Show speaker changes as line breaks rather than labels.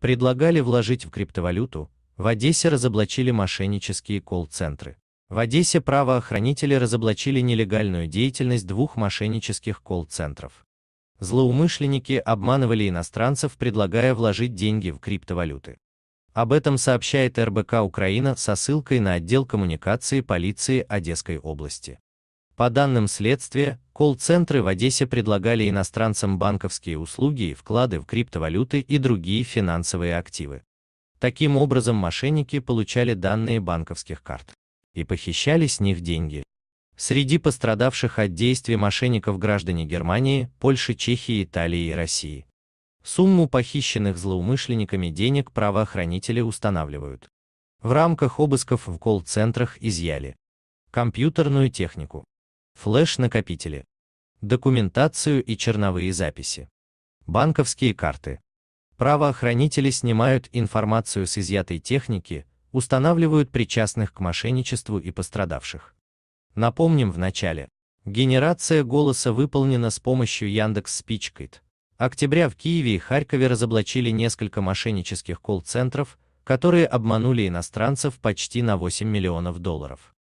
предлагали вложить в криптовалюту, в Одессе разоблачили мошеннические колл-центры. В Одессе правоохранители разоблачили нелегальную деятельность двух мошеннических колл-центров. Злоумышленники обманывали иностранцев, предлагая вложить деньги в криптовалюты. Об этом сообщает РБК Украина со ссылкой на отдел коммуникации полиции Одесской области. По данным следствия, колл-центры в Одессе предлагали иностранцам банковские услуги и вклады в криптовалюты и другие финансовые активы. Таким образом мошенники получали данные банковских карт и похищали с них деньги. Среди пострадавших от действий мошенников граждане Германии, Польши, Чехии, Италии и России. Сумму похищенных злоумышленниками денег правоохранители устанавливают. В рамках обысков в колл-центрах изъяли компьютерную технику, флеш-накопители, документацию и черновые записи, банковские карты. Правоохранители снимают информацию с изъятой техники, устанавливают причастных к мошенничеству и пострадавших. Напомним в начале, генерация голоса выполнена с помощью Яндекс Speechkit. Октября в Киеве и Харькове разоблачили несколько мошеннических колл-центров, которые обманули иностранцев почти на 8 миллионов долларов.